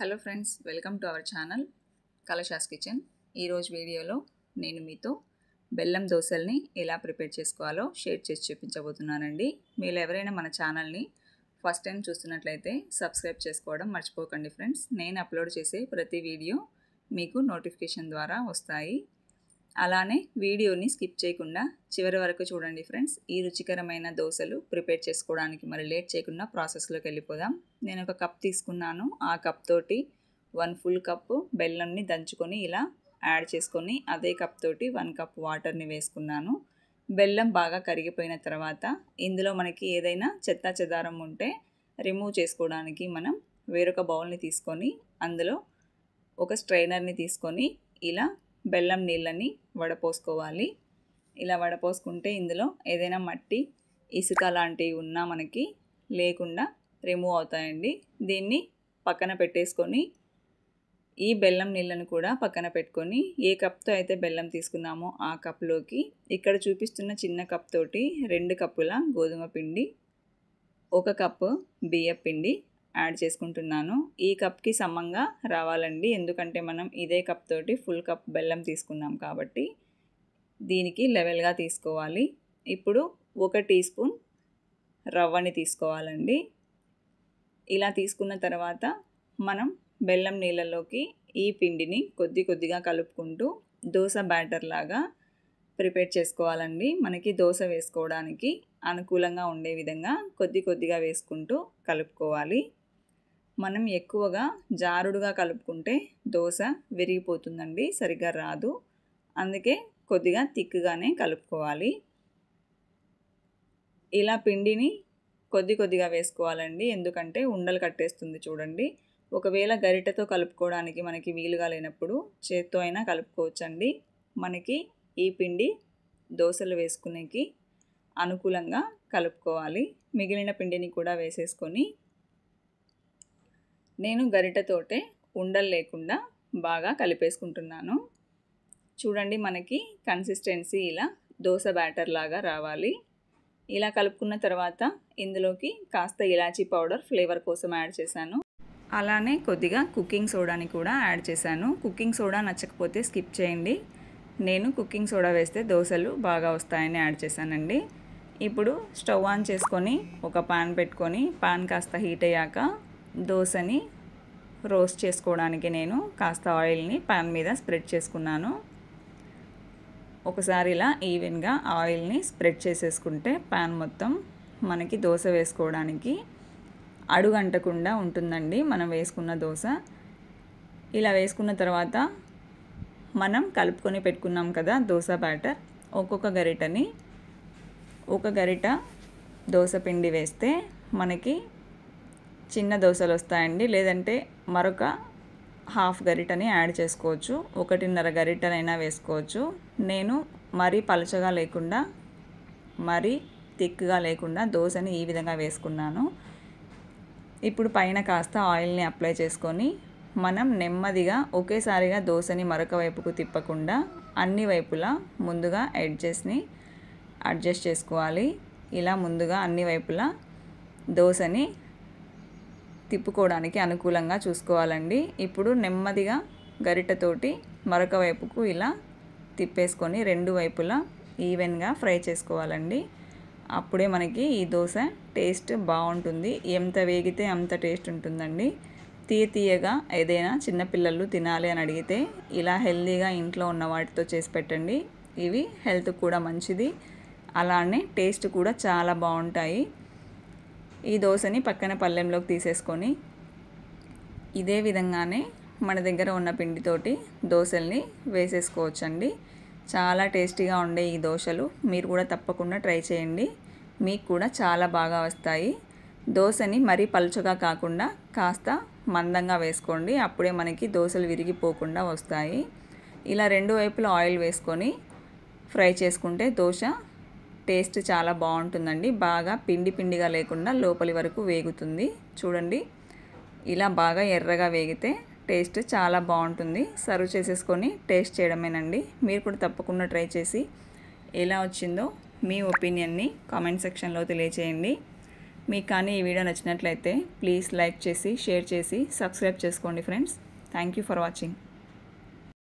hello friends welcome to our channel Kalasha's kitchen ఈరోజు వీడియోలో నేను మీతో బెల్లం దోశల్ని ఎలా ప్రిపేర్ చేసుకోవాలో షేర్ చేసి చూపించబోతున్నానండి మీరు ఎవరైనా మన ఛానల్ని ఫస్ట్ టైం చూస్తున్నట్లయితే సబ్స్క్రైబ్ చేసుకోవడం మర్చిపోకండి ఫ్రెండ్స్ నేను అప్లోడ్ చేసే ప్రతి వీడియో మీకు నోటిఫికేషన్ ద్వారా వస్తాయి అలానే వీడియోని స్కిప్ చేయకుండా చివరి వరకు చూడండి ఫ్రెండ్స్ ఈ రుచికరమైన దోశలు ప్రిపేర్ చేసుకోవడానికి మరి లేట్ చేయకుండా ప్రాసెస్లోకి వెళ్ళిపోదాం నేను ఒక కప్ తీసుకున్నాను ఆ కప్ తోటి వన్ ఫుల్ కప్పు బెల్లంని దంచుకొని ఇలా యాడ్ చేసుకొని అదే కప్ తోటి వన్ కప్ వాటర్ని వేసుకున్నాను బెల్లం బాగా కరిగిపోయిన తర్వాత ఇందులో మనకి ఏదైనా చెత్త చెదారం ఉంటే రిమూవ్ చేసుకోవడానికి మనం వేరొక బౌల్ని తీసుకొని అందులో ఒక స్ట్రైనర్ని తీసుకొని ఇలా బెల్లం నీళ్ళని వడపోసుకోవాలి ఇలా వడపోసుకుంటే ఇందులో ఏదైనా మట్టి ఇసుక లాంటివి ఉన్నా మనకి లేకుండా రిమూవ్ అవుతాయండి దీన్ని పక్కన పెట్టేసుకొని ఈ బెల్లం నీళ్ళను కూడా పక్కన పెట్టుకొని ఏ కప్తో అయితే బెల్లం తీసుకున్నామో ఆ కప్లోకి ఇక్కడ చూపిస్తున్న చిన్న కప్ తోటి రెండు కప్పుల గోధుమ పిండి ఒక కప్పు బియ్య పిండి యాడ్ చేసుకుంటున్నాను ఈ కప్కి సమంగా రావాలండి ఎందుకంటే మనం ఇదే కప్ తోటి ఫుల్ కప్ బెల్లం తీసుకున్నాం కాబట్టి దీనికి లెవెల్గా తీసుకోవాలి ఇప్పుడు ఒక టీ స్పూన్ రవ్వని తీసుకోవాలండి ఇలా తీసుకున్న తర్వాత మనం బెల్లం నీళ్ళలోకి ఈ పిండిని కొద్ది కొద్దిగా కలుపుకుంటూ దోశ బ్యాటర్ లాగా ప్రిపేర్ చేసుకోవాలండి మనకి దోశ వేసుకోవడానికి అనుకూలంగా ఉండే విధంగా కొద్ది కొద్దిగా వేసుకుంటూ కలుపుకోవాలి మనం ఎక్కువగా జారుడుగా కలుపుకుంటే దోశ విరిగిపోతుందండి సరిగ్గా రాదు అందుకే కొద్దిగా తిక్కుగానే కలుపుకోవాలి ఇలా పిండిని కొద్ది కొద్దిగా వేసుకోవాలండి ఎందుకంటే ఉండలు కట్టేస్తుంది చూడండి ఒకవేళ గరిటెతో కలుపుకోవడానికి మనకి వీలుగా లేనప్పుడు చేత్తో అయినా కలుపుకోవచ్చండి మనకి ఈ పిండి దోశలు వేసుకునేకి అనుకూలంగా కలుపుకోవాలి మిగిలిన పిండిని కూడా వేసేసుకొని నేను గరిటతోటే ఉండలు లేకుండా బాగా కలిపేసుకుంటున్నాను చూడండి మనకి కన్సిస్టెన్సీ ఇలా దోశ బ్యాటర్ లాగా రావాలి ఇలా కలుపుకున్న తర్వాత ఇందులోకి కాస్త ఇలాచీ పౌడర్ ఫ్లేవర్ కోసం యాడ్ చేశాను అలానే కొద్దిగా కుకింగ్ సోడాని కూడా యాడ్ చేశాను కుకింగ్ సోడా నచ్చకపోతే స్కిప్ చేయండి నేను కుకింగ్ సోడా వేస్తే దోశలు బాగా వస్తాయని యాడ్ చేశానండి ఇప్పుడు స్టవ్ ఆన్ చేసుకొని ఒక పాన్ పెట్టుకొని పాన్ కాస్త హీట్ అయ్యాక దోశని రోస్ట్ చేసుకోవడానికి నేను కాస్త ఆయిల్ని పాన్ మీద స్ప్రెడ్ చేసుకున్నాను ఒకసారి ఇలా ఈవెన్గా ఆయిల్ని స్ప్రెడ్ చేసేసుకుంటే పాన్ మొత్తం మనకి దోశ వేసుకోవడానికి అడుగంటకుండా ఉంటుందండి మనం వేసుకున్న దోశ ఇలా వేసుకున్న తర్వాత మనం కలుపుకొని పెట్టుకున్నాం కదా దోశ బ్యాటర్ ఒక్కొక్క గరిటని ఒక గరిట దోశ పిండి వేస్తే మనకి చిన్న దోశలు వస్తాయండి లేదంటే మరొక హాఫ్ గరిటని యాడ్ చేసుకోవచ్చు ఒకటిన్నర గరిటనైనా వేసుకోవచ్చు నేను మరీ పలచగా లేకుండా మరీ థిక్గా లేకుండా దోశని ఈ విధంగా వేసుకున్నాను ఇప్పుడు పైన కాస్త ఆయిల్ని అప్లై చేసుకొని మనం నెమ్మదిగా ఒకేసారిగా దోశని మరొక వైపుకు తిప్పకుండా అన్ని వైపులా ముందుగా ఎడ్జెస్ని అడ్జస్ట్ చేసుకోవాలి ఇలా ముందుగా అన్ని వైపులా దోశని తిప్పుకోవడానికి అనుకూలంగా చూసుకోవాలండి ఇప్పుడు నెమ్మదిగా గరిటతోటి మరొక వైపుకు ఇలా తిప్పేసుకొని రెండు వైపులా ఈవెన్గా ఫ్రై చేసుకోవాలండి అప్పుడే మనకి ఈ దోశ టేస్ట్ బాగుంటుంది ఎంత వేగితే అంత టేస్ట్ ఉంటుందండి తీయ తీయగా ఏదైనా చిన్నపిల్లలు తినాలి అని అడిగితే ఇలా హెల్తీగా ఇంట్లో ఉన్న వాటితో చేసి పెట్టండి ఇవి హెల్త్ కూడా మంచిది అలానే టేస్ట్ కూడా చాలా బాగుంటాయి ఈ దోశని పక్కన పళ్ళెంలోకి తీసేసుకొని ఇదే విధంగానే మన దగ్గర ఉన్న పిండితోటి దోశల్ని వేసేసుకోవచ్చండి చాలా టేస్టీగా ఉండే ఈ దోశలు మీరు కూడా తప్పకుండా ట్రై చేయండి మీకు కూడా చాలా బాగా వస్తాయి దోశని మరీ పలుచగా కాకుండా కాస్త మందంగా వేసుకోండి అప్పుడే మనకి దోశలు విరిగిపోకుండా వస్తాయి ఇలా రెండు వైపులా ఆయిల్ వేసుకొని ఫ్రై చేసుకుంటే దోశ టేస్ట్ చాలా బాగుంటుందండి బాగా పిండి పిండిగా లేకుండా లోపలి వరకు వేగుతుంది చూడండి ఇలా బాగా ఎర్రగా వేగితే టేస్ట్ చాలా బాగుంటుంది సర్వ్ చేసేసుకొని టేస్ట్ చేయడమేనండి మీరు కూడా తప్పకుండా ట్రై చేసి ఎలా వచ్చిందో మీ ఒపీనియన్ని కామెంట్ సెక్షన్లో తెలియచేయండి మీకు కానీ ఈ వీడియో నచ్చినట్లయితే ప్లీజ్ లైక్ చేసి షేర్ చేసి సబ్స్క్రైబ్ చేసుకోండి friends thank you for watching